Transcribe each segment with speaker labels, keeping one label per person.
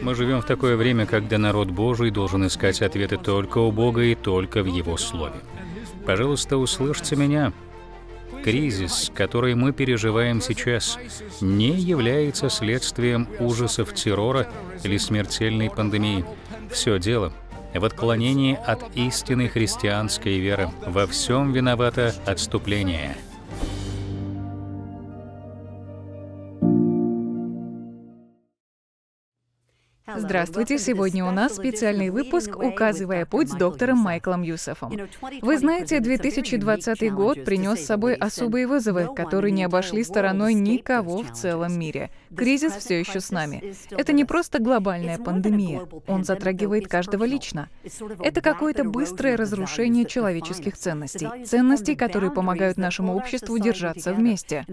Speaker 1: Мы живем в такое время, когда народ Божий должен искать ответы только у Бога и только в Его Слове. Пожалуйста, услышьте меня. Кризис, который мы переживаем сейчас, не является следствием ужасов террора или смертельной пандемии. Все дело в отклонении от истины христианской веры. Во всем виновато отступление.
Speaker 2: Здравствуйте, сегодня у нас специальный выпуск «Указывая путь» с доктором Майклом Юсофом. Вы знаете, 2020 год принес с собой особые вызовы, которые не обошли стороной никого в целом мире. Кризис все еще с нами. Это не просто глобальная пандемия, он затрагивает каждого лично. Это какое-то быстрое разрушение человеческих ценностей, ценностей, которые помогают нашему обществу держаться вместе.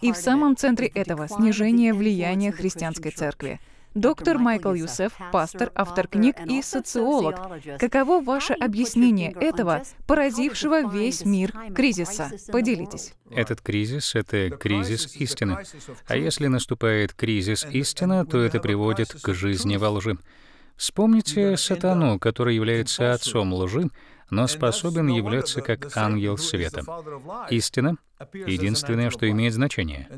Speaker 2: И в самом центре этого — снижение влияния христианской церкви. Доктор Майкл Юсеф, пастор, автор книг и социолог. Каково ваше объяснение этого, поразившего весь мир кризиса? Поделитесь.
Speaker 1: Этот кризис — это кризис истины. А если наступает кризис истины, то это приводит к жизни во лжи. Вспомните сатану, который является отцом лжи, но способен являться как ангел света. Истина единственное, что имеет значение.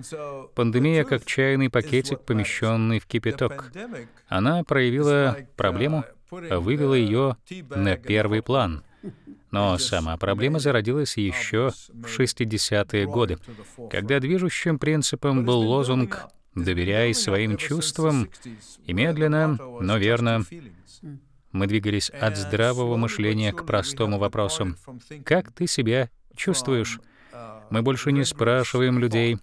Speaker 1: Пандемия как чайный пакетик, помещенный в кипяток. Она проявила проблему, вывела ее на первый план. Но сама проблема зародилась еще в 60-е годы, когда движущим принципом был лозунг «доверяй своим чувствам» и медленно, но верно мы двигались от здравого мышления к простому вопросу «Как ты себя чувствуешь?» Мы больше не спрашиваем людей,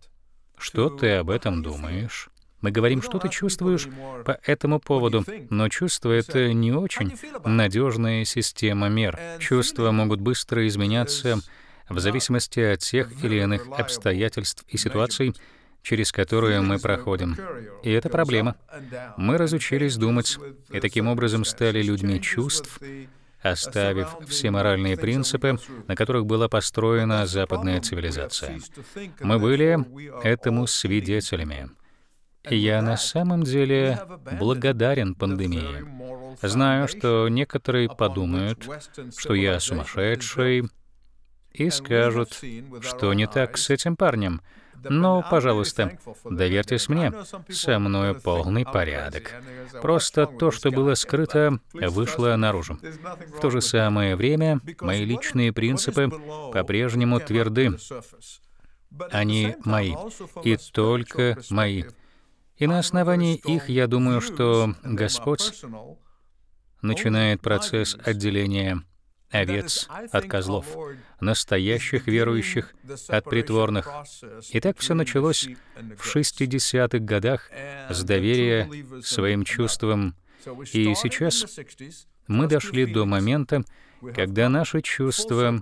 Speaker 1: что ты об этом думаешь. Мы говорим, что ты чувствуешь по этому поводу, но чувство — это не очень надежная система мер. Чувства могут быстро изменяться в зависимости от тех или иных обстоятельств и ситуаций, через которые мы проходим. И это проблема. Мы разучились думать, и таким образом стали людьми чувств, оставив все моральные принципы, на которых была построена западная цивилизация. Мы были этому свидетелями. И я на самом деле благодарен пандемии. Знаю, что некоторые подумают, что я сумасшедший, и скажут, что не так с этим парнем, но, пожалуйста, доверьтесь мне, со мной полный порядок. Просто то, что было скрыто, вышло наружу. В то же самое время мои личные принципы по-прежнему тверды. Они мои, и только мои. И на основании их я думаю, что Господь начинает процесс отделения овец от козлов, настоящих верующих от притворных. И так все началось в 60-х годах с доверия своим чувствам. И сейчас мы дошли до момента, когда наши чувства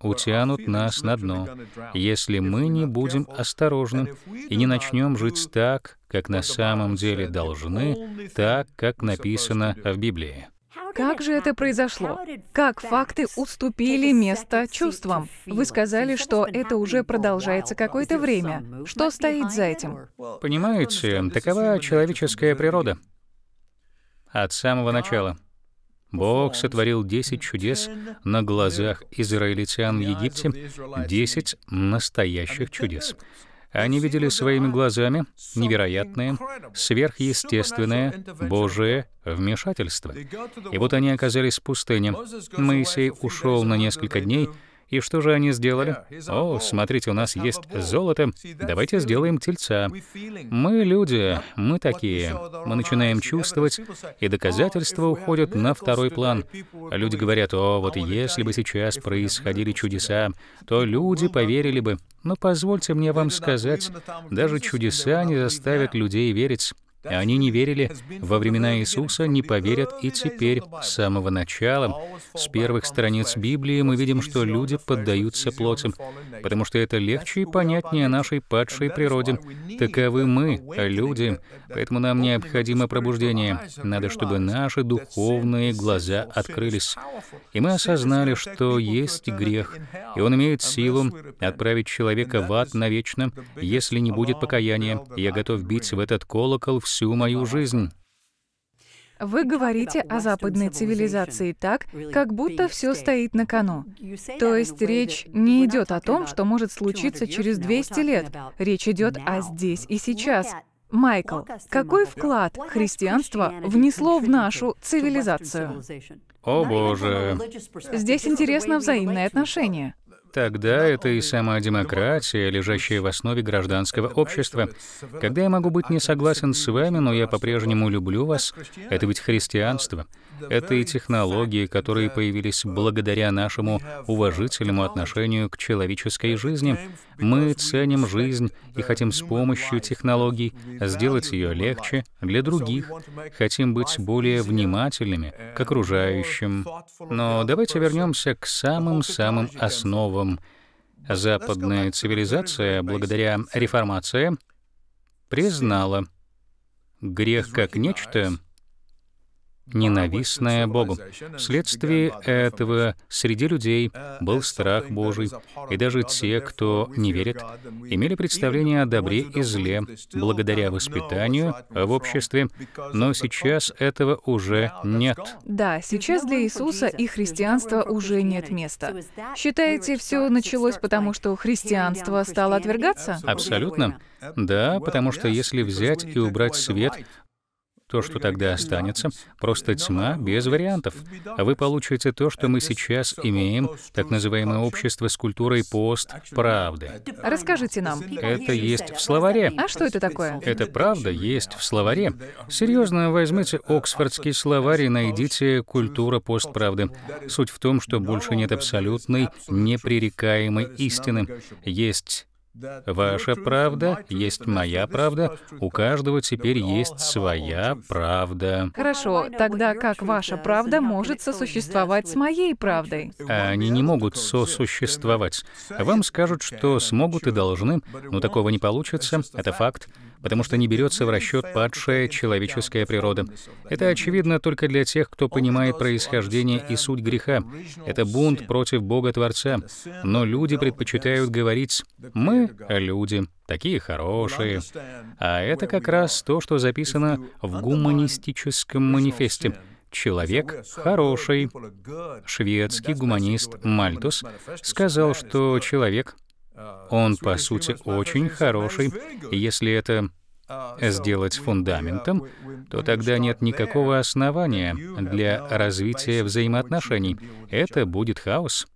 Speaker 1: утянут нас на дно, если мы не будем осторожны и не начнем жить так, как на самом деле должны, так, как написано в Библии.
Speaker 2: Как же это произошло? Как факты уступили место чувствам? Вы сказали, что это уже продолжается какое-то время. Что стоит за этим?
Speaker 1: Понимаете, такова человеческая природа. От самого начала. Бог сотворил 10 чудес на глазах израильтян в Египте, 10 настоящих чудес. Они видели своими глазами невероятное, сверхъестественное Божие вмешательство. И вот они оказались в пустыне. Моисей ушел на несколько дней, и что же они сделали? О, смотрите, у нас есть золото, давайте сделаем тельца. Мы люди, мы такие. Мы начинаем чувствовать, и доказательства oh, уходят на второй план. Люди говорят, о, вот если бы сейчас происходили чудеса, то люди поверили бы. Но позвольте мне вам сказать, даже чудеса не заставят людей верить. И они не верили во времена Иисуса, не поверят и теперь. С самого начала, с первых страниц Библии, мы видим, что люди поддаются плоти, потому что это легче и понятнее нашей падшей природе. Таковы мы, люди, поэтому нам необходимо пробуждение. Надо, чтобы наши духовные глаза открылись. И мы осознали, что есть грех, и он имеет силу отправить человека в ад навечно, если не будет покаяния. Я готов бить в этот колокол в всю мою жизнь.
Speaker 2: Вы говорите о западной цивилизации так, как будто все стоит на кону. То есть речь не идет о том, что может случиться через 200 лет. Речь идет о здесь и сейчас. Майкл, какой вклад христианство внесло в нашу цивилизацию?
Speaker 1: О боже.
Speaker 2: Здесь интересно взаимное отношение
Speaker 1: тогда это и сама демократия, лежащая в основе гражданского общества. Когда я могу быть не согласен с вами, но я по-прежнему люблю вас, это ведь христианство. Это и технологии, которые появились благодаря нашему уважительному отношению к человеческой жизни. Мы ценим жизнь и хотим с помощью технологий сделать ее легче для других. Хотим быть более внимательными к окружающим. Но давайте вернемся к самым-самым основам. Западная цивилизация, благодаря реформации, признала грех как нечто, ненавистное Богу. Вследствие этого среди людей был страх Божий, и даже те, кто не верит, имели представление о добре и зле благодаря воспитанию в обществе, но сейчас этого уже нет.
Speaker 2: Да, сейчас для Иисуса и христианства уже нет места. Считаете, все началось потому, что христианство стало отвергаться?
Speaker 1: Абсолютно. Да, потому что если взять и убрать свет, то, что тогда останется, просто тьма без вариантов. А вы получите то, что мы сейчас имеем, так называемое общество с культурой постправды.
Speaker 2: Расскажите нам.
Speaker 1: Это есть в словаре.
Speaker 2: А что это такое?
Speaker 1: Это правда есть в словаре. Серьезно, возьмите Оксфордский словарь и найдите «Культура постправды». Суть в том, что больше нет абсолютной, непререкаемой истины. Есть Ваша правда есть моя правда, у каждого теперь есть своя правда.
Speaker 2: Хорошо, тогда как ваша правда может сосуществовать с моей правдой?
Speaker 1: А они не могут сосуществовать. Вам скажут, что смогут и должны, но такого не получится, это факт потому что не берется в расчет падшая человеческая природа. Это очевидно только для тех, кто понимает происхождение и суть греха. Это бунт против Бога-Творца. Но люди предпочитают говорить «мы — люди» такие хорошие. А это как раз то, что записано в гуманистическом манифесте. Человек хороший. Шведский гуманист Мальтус сказал, что человек он, по сути, очень хороший. Если это сделать фундаментом, то тогда нет никакого основания для развития взаимоотношений. Это будет хаос,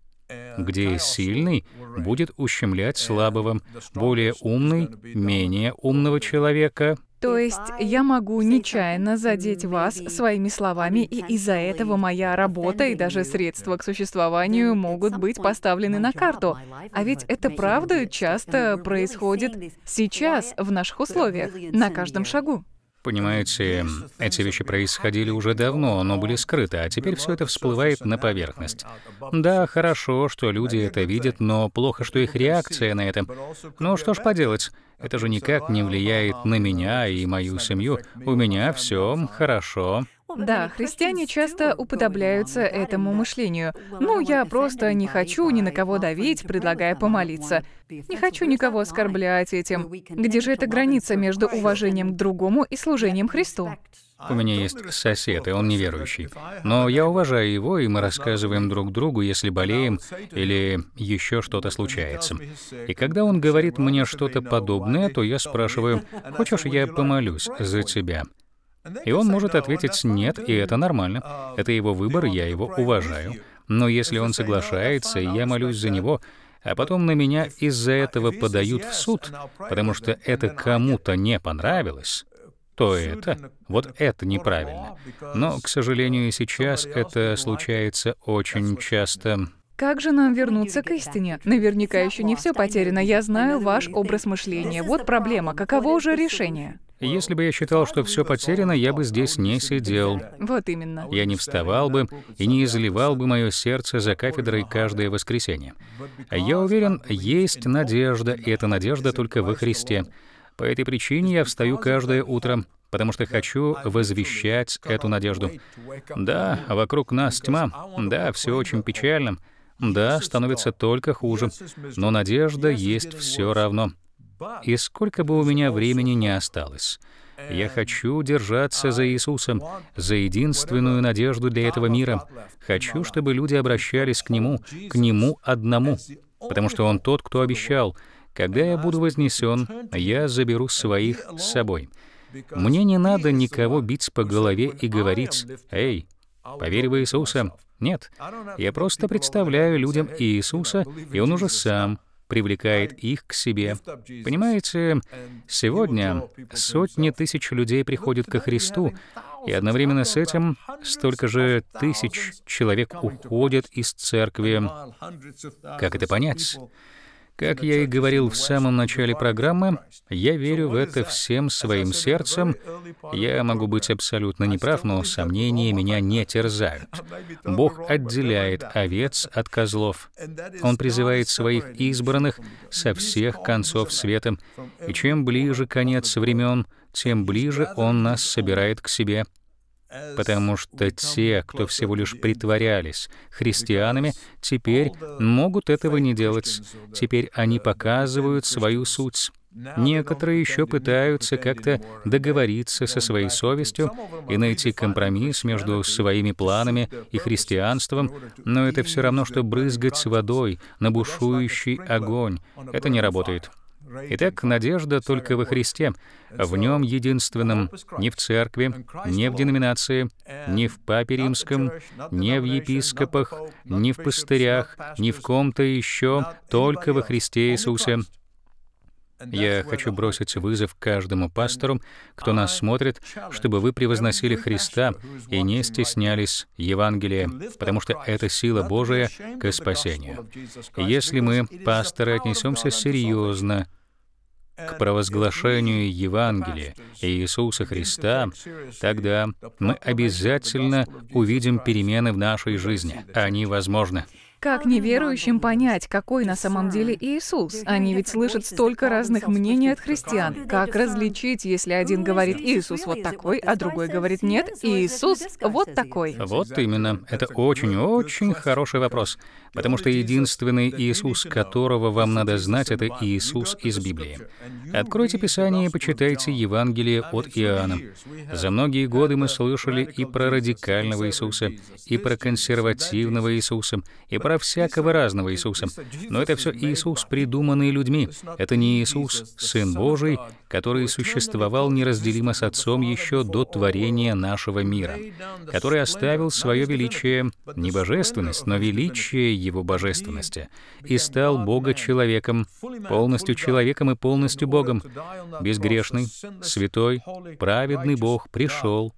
Speaker 1: где сильный будет ущемлять слабого, более умный, менее умного человека —
Speaker 2: то есть я могу нечаянно задеть вас своими словами, и из-за этого моя работа и даже средства к существованию могут быть поставлены на карту. А ведь это правда часто происходит сейчас, в наших условиях, на каждом шагу.
Speaker 1: Понимаете, эти вещи происходили уже давно, но были скрыты, а теперь все это всплывает на поверхность. Да, хорошо, что люди это видят, но плохо, что их реакция на это. Ну что ж поделать, это же никак не влияет на меня и мою семью. У меня все хорошо.
Speaker 2: Да, христиане часто уподобляются этому мышлению. Ну, я просто не хочу ни на кого давить, предлагая помолиться. Не хочу никого оскорблять этим. Где же эта граница между уважением к другому и служением Христу?
Speaker 1: У меня есть сосед, и он неверующий. Но я уважаю его, и мы рассказываем друг другу, если болеем или еще что-то случается. И когда он говорит мне что-то подобное, то я спрашиваю, «Хочешь, я помолюсь за тебя?» И он может ответить «нет», и это нормально. Uh, это его выбор, я его уважаю. Но если он соглашается, и я молюсь за него, а потом на меня из-за uh, этого подают в суд, потому что это кому-то не понравилось, то это, вот это неправильно. Но, к сожалению, сейчас это случается очень часто.
Speaker 2: Как же нам вернуться к истине? Наверняка еще не все потеряно. Я знаю ваш образ мышления. Вот проблема. Каково уже решение?
Speaker 1: Если бы я считал, что все потеряно, я бы здесь не сидел.
Speaker 2: Вот именно.
Speaker 1: Я не вставал бы и не изливал бы мое сердце за кафедрой каждое воскресенье. А я уверен, есть надежда, и эта надежда только во Христе. По этой причине я встаю каждое утро, потому что хочу возвещать эту надежду. Да, вокруг нас тьма, да, все очень печально, да, становится только хуже, но надежда есть все равно. И сколько бы у меня времени не осталось, я хочу держаться за Иисусом, за единственную надежду для этого мира. Хочу, чтобы люди обращались к Нему, к Нему одному, потому что Он тот, кто обещал, «Когда я буду вознесен, я заберу своих с собой». Мне не надо никого бить по голове и говорить, «Эй, поверь в Иисуса». Нет, я просто представляю людям Иисуса, и Он уже сам привлекает их к себе. Понимаете, сегодня сотни тысяч людей приходят ко Христу, и одновременно с этим столько же тысяч человек уходят из церкви. Как это понять? Как я и говорил в самом начале программы, я верю в это всем своим сердцем. Я могу быть абсолютно неправ, но сомнения меня не терзают. Бог отделяет овец от козлов. Он призывает своих избранных со всех концов света. И чем ближе конец времен, тем ближе Он нас собирает к себе потому что те, кто всего лишь притворялись христианами, теперь могут этого не делать. Теперь они uh, показывают свою суть. Некоторые еще пытаются как-то договориться со своей совестью и найти компромисс между своими планами и христианством, но это все равно, что брызгать водой на бушующий огонь. Это не работает. Итак, надежда только во Христе, в Нем единственном, не в церкви, не в деноминации, не в папе римском, не в епископах, не в пастырях, не в ком-то еще, только во Христе Иисусе. Я хочу бросить вызов каждому пастору, кто нас смотрит, чтобы вы превозносили Христа и не стеснялись Евангелия, потому что это сила Божия к спасению. Если мы, пасторы, отнесемся серьезно к провозглашению Евангелия и Иисуса Христа, тогда мы обязательно увидим перемены в нашей жизни. Они возможны.
Speaker 2: Как неверующим понять, какой на самом деле Иисус? Они ведь слышат столько разных мнений от христиан. Как различить, если один говорит «Иисус вот такой», а другой говорит «Нет, Иисус вот такой»?
Speaker 1: Вот именно. Это очень-очень хороший вопрос. Потому что единственный Иисус, которого вам надо знать, это Иисус из Библии. Откройте Писание и почитайте Евангелие от Иоанна. За многие годы мы слышали и про радикального Иисуса, и про консервативного Иисуса, и про всякого разного Иисуса. Но это все Иисус, придуманный людьми. Это не Иисус, Сын Божий, который существовал неразделимо с Отцом еще до творения нашего мира, который оставил свое величие, не божественность, но величие его божественности, и стал Бога-человеком, полностью человеком и полностью Богом, безгрешный, святой, праведный Бог пришел,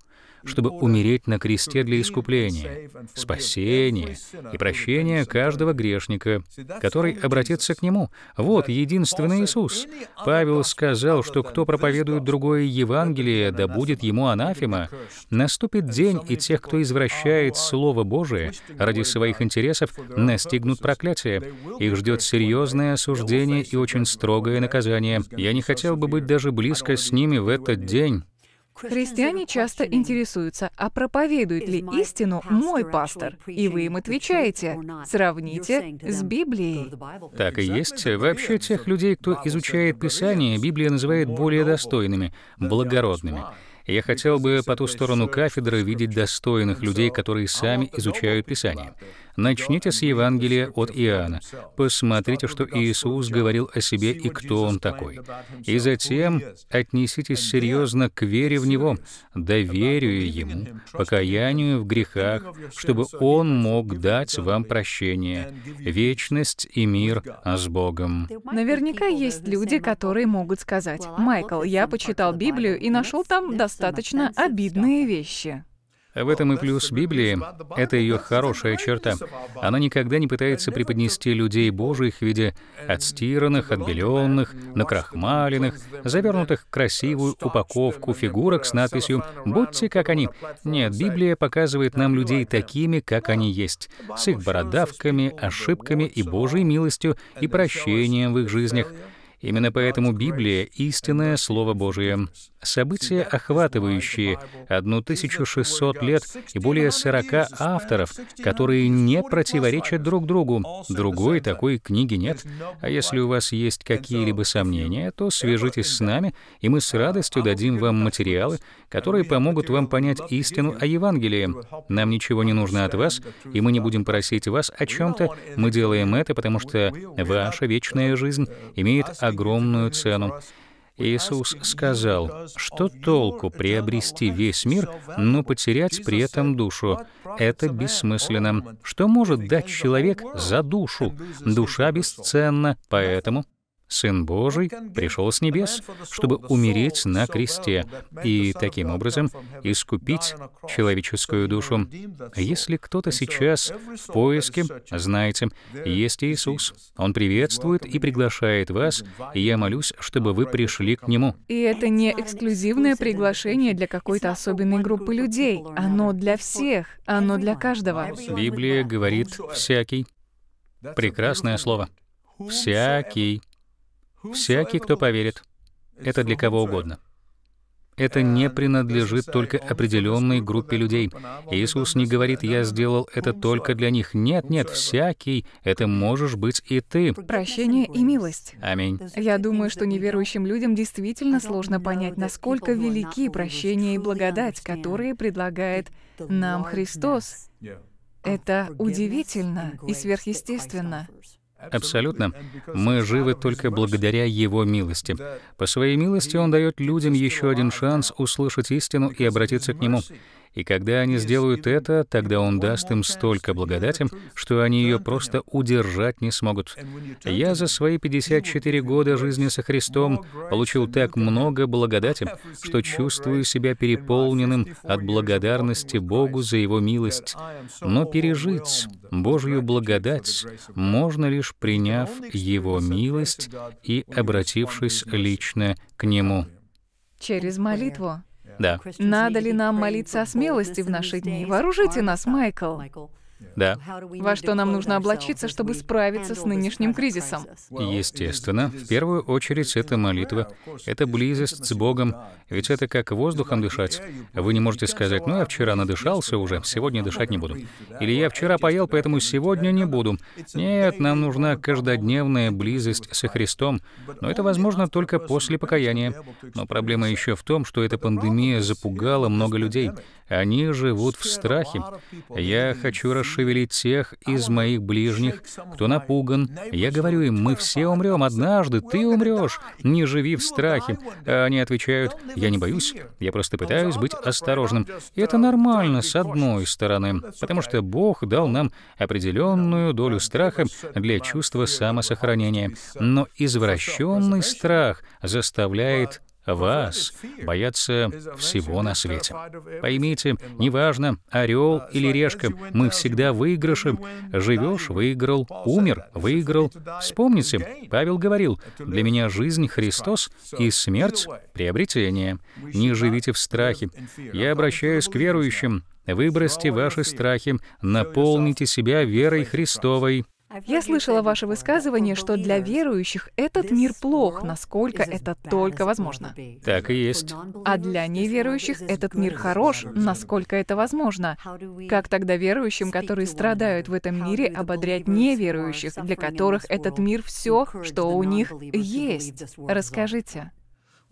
Speaker 1: чтобы умереть на кресте для искупления, спасения и прощения каждого грешника, который обратится к Нему. Вот единственный Иисус. Павел сказал, что кто проповедует другое Евангелие, да будет ему анафема. Наступит день, и тех, кто извращает Слово Божие ради своих интересов, настигнут проклятие. Их ждет серьезное осуждение и очень строгое наказание. Я не хотел бы быть даже близко с ними в этот день,
Speaker 2: Христиане часто интересуются, а проповедует ли истину мой пастор? И вы им отвечаете, сравните с Библией.
Speaker 1: Так и есть. Вообще тех людей, кто изучает Писание, Библия называет более достойными, благородными. Я хотел бы по ту сторону кафедры видеть достойных людей, которые сами изучают Писание. Начните с Евангелия от Иоанна. Посмотрите, что Иисус говорил о себе и кто Он такой. И затем отнеситесь серьезно к вере в Него, доверию Ему, покаянию в грехах, чтобы Он мог дать вам прощение, вечность и мир а с Богом.
Speaker 2: Наверняка есть люди, которые могут сказать, «Майкл, я почитал Библию и нашел там достаточно обидные вещи».
Speaker 1: В этом и плюс Библии. Это ее хорошая черта. Она никогда не пытается преподнести людей Божьих в виде отстиранных, отбеленных, накрахмаленных, завернутых в красивую упаковку фигурок с надписью «Будьте как они». Нет, Библия показывает нам людей такими, как они есть, с их бородавками, ошибками и Божьей милостью и прощением в их жизнях. Именно поэтому Библия — истинное Слово Божие. События, охватывающие 1600 лет и более 40 авторов, которые не противоречат друг другу. Другой такой книги нет. А если у вас есть какие-либо сомнения, то свяжитесь с нами, и мы с радостью дадим вам материалы, которые помогут вам понять истину о Евангелии. Нам ничего не нужно от вас, и мы не будем просить вас о чем-то. Мы делаем это, потому что ваша вечная жизнь имеет огромную цену. Иисус сказал, что толку приобрести весь мир, но потерять при этом душу? Это бессмысленно. Что может дать человек за душу? Душа бесценна, поэтому Сын Божий пришел с небес, чтобы умереть на кресте и таким образом искупить человеческую душу. Если кто-то сейчас в поиске, знаете, есть Иисус. Он приветствует и приглашает вас, и я молюсь, чтобы вы пришли к Нему.
Speaker 2: И это не эксклюзивное приглашение для какой-то особенной группы людей. Оно для всех, оно для каждого.
Speaker 1: Библия говорит «всякий». Прекрасное слово. «Всякий». Всякий, кто поверит. Это для кого угодно. Это не принадлежит только определенной группе людей. Иисус не говорит, я сделал это только для них. Нет, нет, всякий, это можешь быть и ты.
Speaker 2: Прощение и милость. Аминь. Я думаю, что неверующим людям действительно сложно понять, насколько велики прощение и благодать, которые предлагает нам Христос. Это удивительно и сверхъестественно.
Speaker 1: Абсолютно. Мы живы только благодаря Его милости. По своей милости Он дает людям еще один шанс услышать истину и обратиться к Нему. И когда они сделают это, тогда Он даст им столько благодати, что они ее просто удержать не смогут. Я за свои 54 года жизни со Христом получил так много благодати, что чувствую себя переполненным от благодарности Богу за Его милость. Но пережить Божью благодать можно лишь приняв Его милость и обратившись лично к Нему.
Speaker 2: Через молитву. Да. Надо ли нам молиться о смелости в наши дни? Вооружите нас, Майкл. Да. Во что нам нужно облачиться, чтобы справиться с нынешним кризисом?
Speaker 1: Естественно, в первую очередь это молитва, это близость с Богом, ведь это как воздухом дышать. Вы не можете сказать, ну я вчера надышался уже, сегодня дышать не буду. Или я вчера поел, поэтому сегодня не буду. Нет, нам нужна каждодневная близость со Христом, но это возможно только после покаяния. Но проблема еще в том, что эта пандемия запугала много людей. Они живут в страхе. Я хочу расширить расшевелить тех из моих ближних, кто напуган. Я говорю им, мы все умрем однажды, ты умрешь, не живи в страхе. А они отвечают, я не боюсь, я просто пытаюсь быть осторожным. И это нормально, с одной стороны, потому что Бог дал нам определенную долю страха для чувства самосохранения. Но извращенный страх заставляет вас боятся всего на свете. Поймите, неважно, орел или решка, мы всегда выигрышем. Живешь — выиграл, умер — выиграл. Вспомните, Павел говорил, «Для меня жизнь — Христос и смерть — приобретение. Не живите в страхе. Я обращаюсь к верующим, Выбросьте ваши страхи, наполните себя верой Христовой.
Speaker 2: Я слышала ваше высказывание, что для верующих этот мир плох, насколько это только возможно.
Speaker 1: Так и есть.
Speaker 2: А для неверующих этот мир хорош, насколько это возможно. Как тогда верующим, которые страдают в этом мире, ободрять неверующих, для которых этот мир все, что у них есть? Расскажите.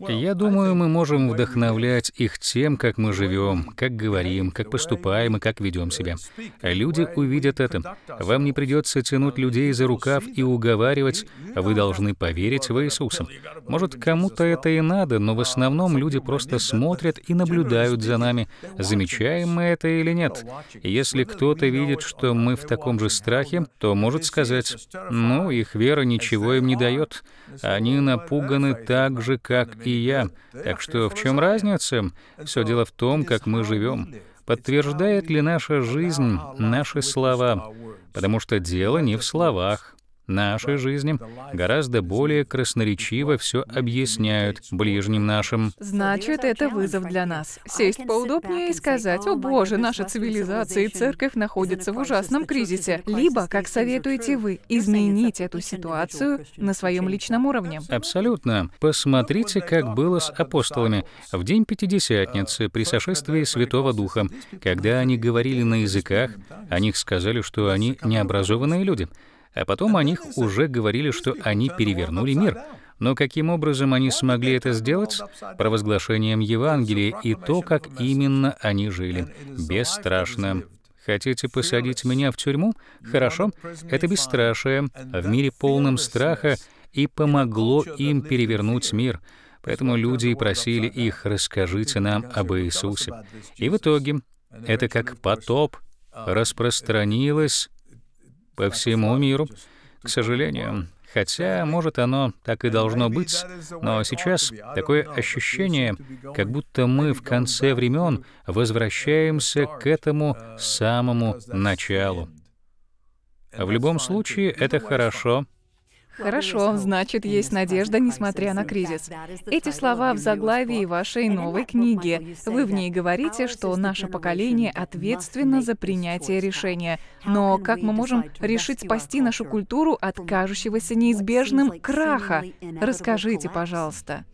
Speaker 1: Я думаю, мы можем вдохновлять их тем, как мы живем, как говорим, как поступаем и как ведем себя. Люди увидят это. Вам не придется тянуть людей за рукав и уговаривать, вы должны поверить в Иисуса. Может, кому-то это и надо, но в основном люди просто смотрят и наблюдают за нами, замечаем мы это или нет. Если кто-то видит, что мы в таком же страхе, то может сказать, ну, их вера ничего им не дает. Они напуганы так же, как и я. Так что в чем разница? Все дело в том, как мы живем. Подтверждает ли наша жизнь наши слова? Потому что дело не в словах нашей жизни гораздо более красноречиво все объясняют ближним нашим.
Speaker 2: Значит, это вызов для нас. Сесть поудобнее и сказать, «О боже, наша цивилизация и церковь находятся в ужасном кризисе». Либо, как советуете вы, изменить эту ситуацию на своем личном уровне.
Speaker 1: Абсолютно. Посмотрите, как было с апостолами в день Пятидесятницы при сошествии Святого Духа. Когда они говорили на языках, о них сказали, что они необразованные люди. А потом о них уже говорили, что они перевернули мир. Но каким образом они смогли это сделать? Провозглашением Евангелия и то, как именно они жили. Бесстрашно. Хотите посадить меня в тюрьму? Хорошо. Это бесстрашие. В мире полном страха и помогло им перевернуть мир. Поэтому люди и просили их, расскажите нам об Иисусе. И в итоге это как потоп распространилось по всему миру, к сожалению. Хотя, может, оно так и должно быть, но сейчас такое ощущение, как будто мы в конце времен возвращаемся к этому самому началу. В любом случае, это хорошо,
Speaker 2: Хорошо, значит, есть надежда, несмотря на кризис. Эти слова в заглавии вашей новой книги. Вы в ней говорите, что наше поколение ответственно за принятие решения. Но как мы можем решить спасти нашу культуру от кажущегося неизбежным краха? Расскажите, пожалуйста.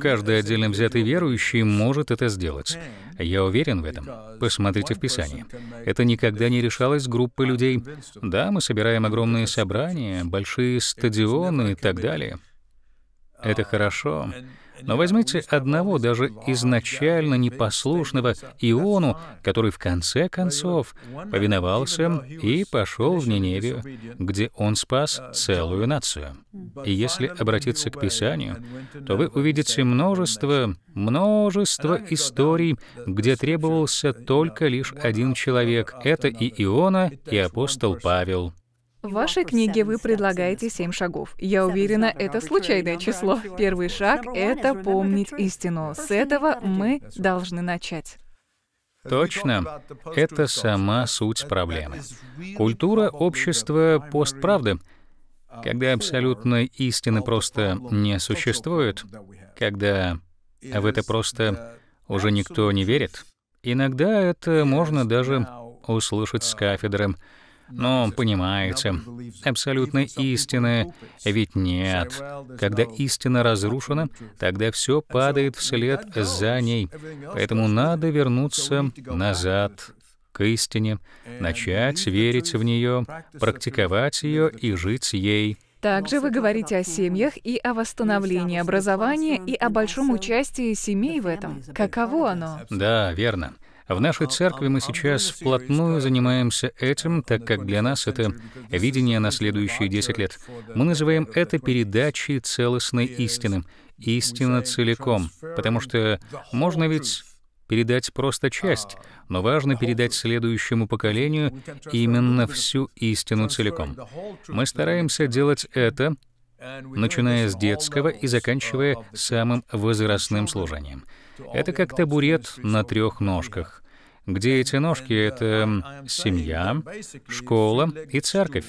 Speaker 1: Каждый отдельно взятый верующий может это сделать. Я уверен в этом. Посмотрите в Писании. Это никогда не решалось группой людей. Да, мы собираем огромные собрания, большие стадионы и так далее. Это хорошо. Но возьмите одного даже изначально непослушного Иону, который в конце концов повиновался и пошел в Ниневию, где он спас целую нацию. И если обратиться к Писанию, то вы увидите множество, множество историй, где требовался только лишь один человек. Это и Иона, и апостол Павел.
Speaker 2: В вашей книге вы предлагаете семь шагов. Я уверена, это случайное число. Первый шаг — это помнить истину. С этого мы должны начать.
Speaker 1: Точно. Это сама суть проблемы. Культура общества постправды, когда абсолютной истины просто не существует, когда в это просто уже никто не верит. Иногда это можно даже услышать с кафедры но понимаете, абсолютной истины ведь нет. Когда истина разрушена, тогда все падает вслед за ней. Поэтому надо вернуться назад к истине, начать верить в нее, практиковать ее и жить ей.
Speaker 2: Также вы говорите о семьях и о восстановлении образования и о большом участии семей в этом. Каково оно?
Speaker 1: Да, верно. В нашей церкви мы сейчас вплотную занимаемся этим, так как для нас это видение на следующие 10 лет. Мы называем это передачей целостной истины, истина целиком, потому что можно ведь передать просто часть, но важно передать следующему поколению именно всю истину целиком. Мы стараемся делать это, начиная с детского и заканчивая самым возрастным служением — это как табурет на трех ножках, где эти ножки — это семья, школа и церковь.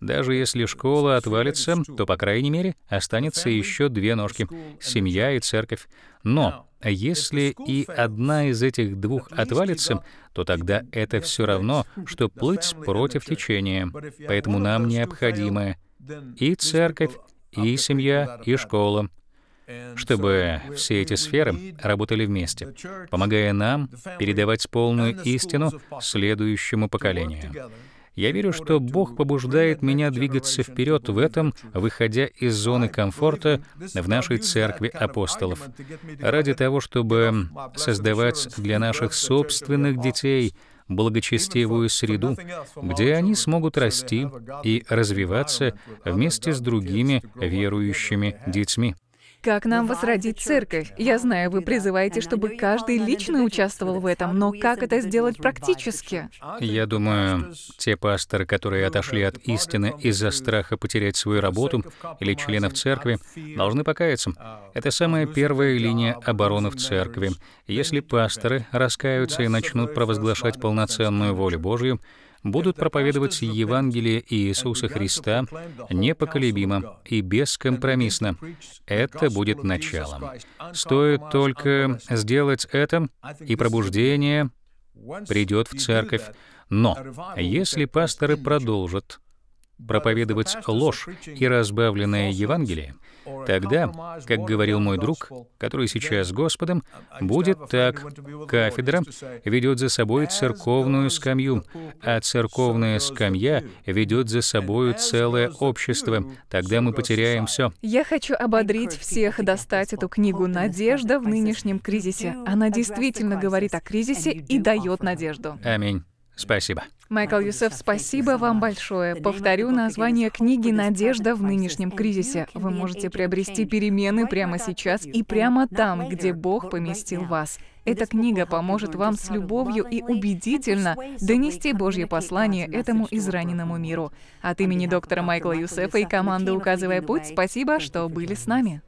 Speaker 1: Даже если школа отвалится, то, по крайней мере, останется еще две ножки — семья и церковь. Но если и одна из этих двух отвалится, то тогда это все равно, что плыть против течения. Поэтому нам необходимо и церковь, и семья, и школа чтобы все эти сферы работали вместе, помогая нам передавать полную истину следующему поколению. Я верю, что Бог побуждает меня двигаться вперед в этом, выходя из зоны комфорта в нашей церкви апостолов, ради того, чтобы создавать для наших собственных детей благочестивую среду, где они смогут расти и развиваться вместе с другими верующими детьми.
Speaker 2: Как нам возродить церковь? Я знаю, вы призываете, чтобы каждый лично участвовал в этом, но как это сделать практически?
Speaker 1: Я думаю, те пасторы, которые отошли от истины из-за страха потерять свою работу или членов церкви, должны покаяться. А, это самая первая линия обороны в церкви. Если пасторы раскаются и начнут провозглашать полноценную волю Божью, будут проповедовать Евангелие Иисуса Христа непоколебимо и бескомпромиссно. Это будет началом. Стоит только сделать это, и пробуждение придет в церковь. Но если пасторы продолжат проповедовать ложь и разбавленное Евангелие, тогда, как говорил мой друг, который сейчас Господом, будет так. Кафедра ведет за собой церковную скамью, а церковная скамья ведет за собой целое общество. Тогда мы потеряем все.
Speaker 2: Я хочу ободрить всех достать эту книгу «Надежда в нынешнем кризисе». Она действительно говорит о кризисе и дает надежду.
Speaker 1: Аминь. Спасибо.
Speaker 2: Майкл Юсеф, спасибо вам большое. Повторю название книги «Надежда в нынешнем кризисе». Вы можете приобрести перемены прямо сейчас и прямо там, где Бог поместил вас. Эта книга поможет вам с любовью и убедительно донести Божье послание этому израненному миру. От имени доктора Майкла Юсефа и команды «Указывая путь» спасибо, что были с нами.